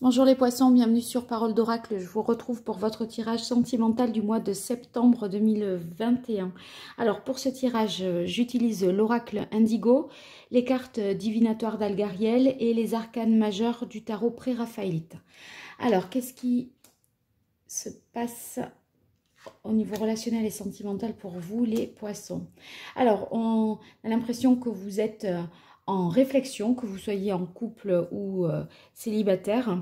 Bonjour les poissons, bienvenue sur Parole d'Oracle. Je vous retrouve pour votre tirage sentimental du mois de septembre 2021. Alors pour ce tirage, euh, j'utilise l'oracle Indigo, les cartes divinatoires d'Algariel et les arcanes majeurs du tarot pré-raphaélite. Alors qu'est-ce qui se passe au niveau relationnel et sentimental pour vous les poissons Alors on a l'impression que vous êtes... Euh, en réflexion, que vous soyez en couple ou euh, célibataire.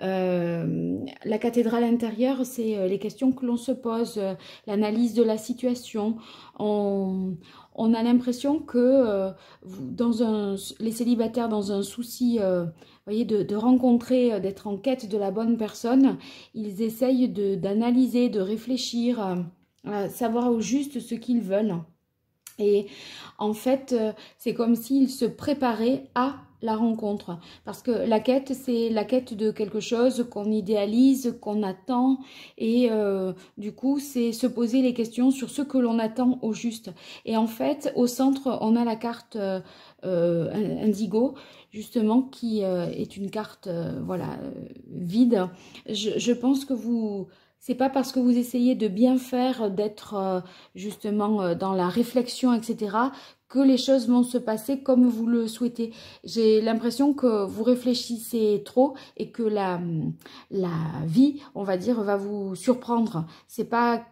Euh, la cathédrale intérieure, c'est euh, les questions que l'on se pose, l'analyse de la situation. On, on a l'impression que dans un, les célibataires, dans un souci voyez, de, rencontrer, d'être en quête de la bonne personne, ils essayent d'analyser, de, de, réfléchir, savoir au juste ce qu'ils veulent. Et en fait, euh, c'est comme s'il se préparait à la rencontre. Parce que la quête, c'est la quête de quelque chose qu'on idéalise, qu'on attend. Et euh, du coup, c'est se poser les questions sur ce que l'on attend au juste. Et en fait, au centre, on a la carte euh, Indigo, justement, qui est une carte voilà vide. Je, je pense que vous c'est pas parce que vous essayez de bien faire, d'être euh, justement euh, dans la réflexion, etc., que les choses vont se passer comme vous le souhaitez. J'ai l'impression que vous réfléchissez trop et que la, la vie, on va dire, va vous surprendre. C'est pas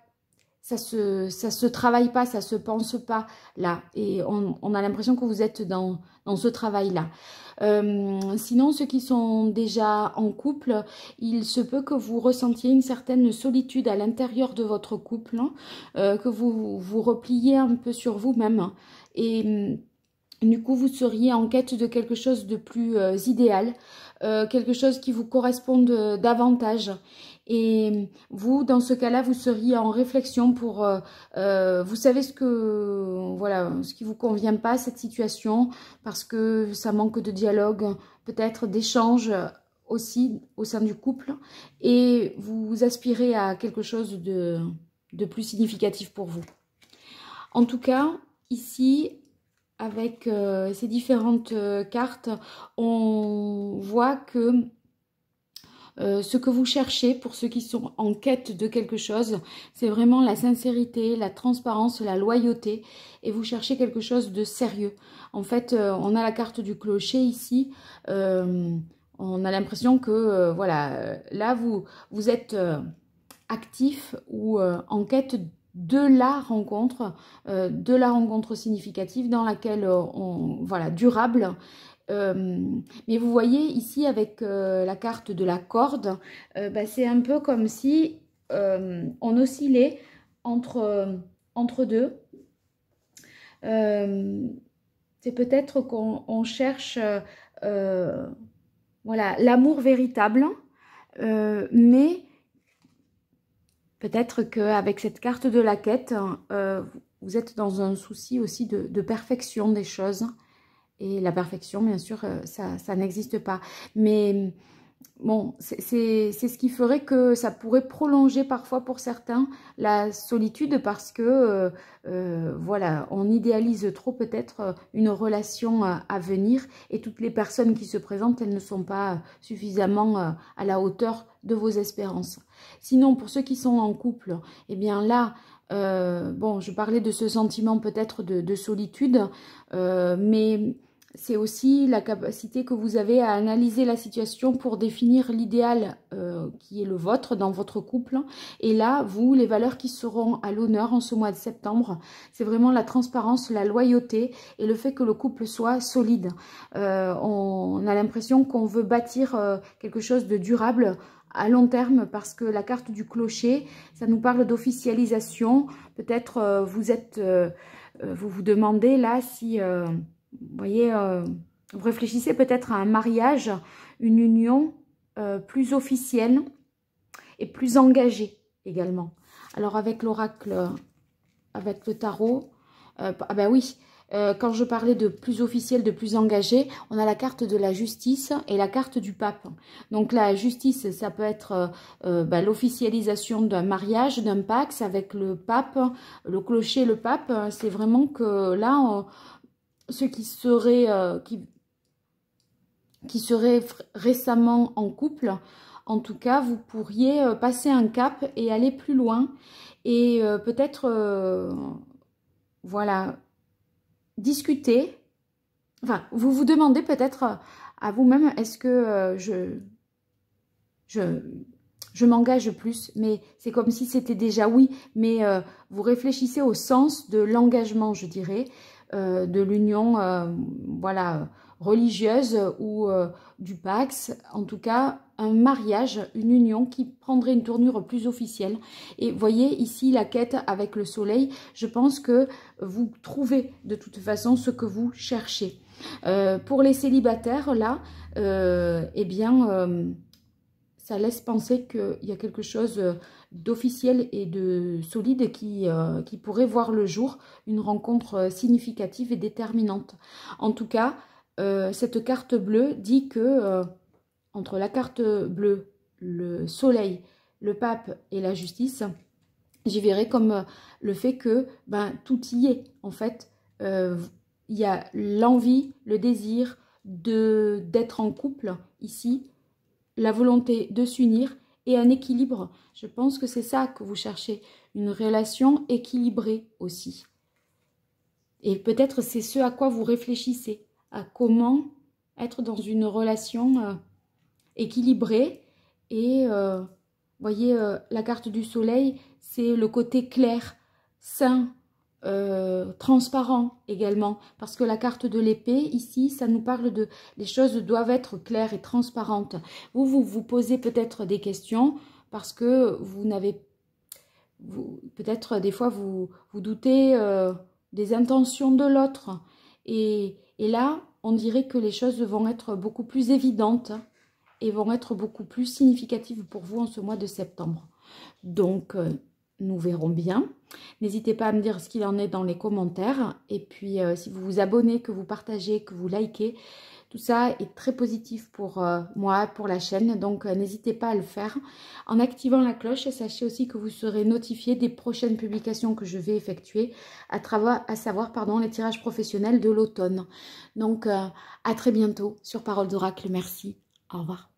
ça se, ça se travaille pas, ça se pense pas là. Et on, a l'impression que vous êtes dans, ce travail-là. Euh, sinon, ceux qui sont déjà en couple, il se peut que vous ressentiez une certaine solitude à l'intérieur de votre couple, hein, euh, que vous vous repliez un peu sur vous-même. Et mm, du coup, vous seriez en quête de quelque chose de plus euh, idéal, quelque chose qui vous corresponde davantage. Et euh, vous, dans ce cas-là, vous seriez en réflexion pour... Euh, euh, vous savez ce que... Voilà, ce qui vous convient pas, cette situation, parce que ça manque de dialogue, peut-être d'échange aussi au sein du couple. Et vous aspirez à quelque chose de, plus significatif pour vous. En tout cas, ici, avec ces différentes cartes, on voit que euh, ce que vous cherchez pour ceux qui sont en quête de quelque chose. C'est vraiment la sincérité, la transparence, la loyauté et vous cherchez quelque chose de sérieux. En fait, euh, on a la carte du clocher ici. Euh, on a l'impression que, voilà, là, vous, vous êtes actif ou en quête de la rencontre, de la rencontre significative dans laquelle voilà, durable euh, mais vous voyez ici avec euh, la carte de la corde, euh, bah, c'est un peu comme si on oscillait entre, deux. c'est peut-être qu'on cherche voilà l'amour véritable mais peut-être qu'avec cette carte de la quête vous êtes dans un souci aussi de perfection des choses et la perfection, bien sûr, euh, ça, n'existe pas. Mais bon, c'est ce qui ferait que ça pourrait prolonger parfois pour certains la solitude parce que, euh, euh, voilà, on idéalise trop peut-être une relation à venir et toutes les personnes qui se présentent, elles ne sont pas suffisamment à la hauteur de vos espérances. Sinon, pour ceux qui sont en couple, eh bien là, bon, je parlais de ce sentiment peut-être de, solitude, mais c'est aussi la capacité que vous avez à analyser la situation pour définir l'idéal euh, qui est le vôtre dans votre couple. Et là, vous, les valeurs qui seront à l'honneur en ce mois de septembre, c'est vraiment la transparence, la loyauté et le fait que le couple soit solide. Euh, on, a l'impression qu'on veut bâtir euh, quelque chose de durable à long terme parce que la carte du clocher, ça nous parle d'officialisation. Peut-être vous êtes, vous vous demandez là si voyez, euh, vous réfléchissez peut-être à un mariage, une union euh, plus officielle et plus engagée également. Alors avec l'oracle, avec le tarot, euh, ah ben oui, quand je parlais de plus officiel, de plus engagé, on a la carte de la justice et la carte du pape. Donc la justice, ça peut être ben, l'officialisation d'un mariage, d'un pax avec le pape, le clocher, le pape. C'est vraiment que là, ceux qui seraient, euh, qui, qui seraient récemment en couple, en tout cas, vous pourriez euh, passer un cap et aller plus loin et euh, peut-être, voilà, discuter. Enfin, vous vous demandez peut-être à vous-même, est-ce que je, je, je m'engage plus, mais c'est comme si c'était déjà oui, mais vous réfléchissez au sens de l'engagement, je dirais. Euh, de l'union euh, voilà, religieuse ou euh, du Pax. En tout cas, un mariage, une union qui prendrait une tournure plus officielle. Et voyez ici la quête avec le soleil. Je pense que vous trouvez de toute façon ce que vous cherchez. pour les célibataires, là, eh bien, ça laisse penser qu'il y a quelque chose d'officiel et de solide qui, euh, qui pourrait voir le jour, une rencontre euh, significative et déterminante. En tout cas, euh, cette carte bleue dit que entre la carte bleue, le soleil, le pape et la justice, j'y verrai comme le fait que ben, tout y est. En fait, il y a l'envie, le désir d'être en couple ici, la volonté de s'unir et un équilibre. Je pense que c'est ça que vous cherchez, une relation équilibrée aussi. Et peut-être c'est ce à quoi vous réfléchissez, à comment être dans une relation euh, équilibrée. Et euh, voyez, euh, la carte du soleil, c'est le côté clair, sain, euh, transparent également, parce que la carte de l'épée, ici, ça nous parle de les choses doivent être claires et transparentes. Vous, vous vous posez peut-être des questions parce que vous n'avez peut-être des fois vous, vous doutez euh, des intentions de l'autre. Et, là, on dirait que les choses vont être beaucoup plus évidentes et vont être beaucoup plus significatives pour vous en ce mois de septembre. Donc, euh, nous verrons bien. N'hésitez pas à me dire ce qu'il en est dans les commentaires. Et puis, euh, si vous vous abonnez, que vous partagez, que vous likez, tout ça est très positif pour euh, moi, pour la chaîne. Donc, euh, n'hésitez pas à le faire. En activant la cloche, sachez aussi que vous serez notifié des prochaines publications que je vais effectuer, à, à savoir pardon, les tirages professionnels de l'automne. Donc, à très bientôt sur Parole d'Oracle. Merci. Au revoir.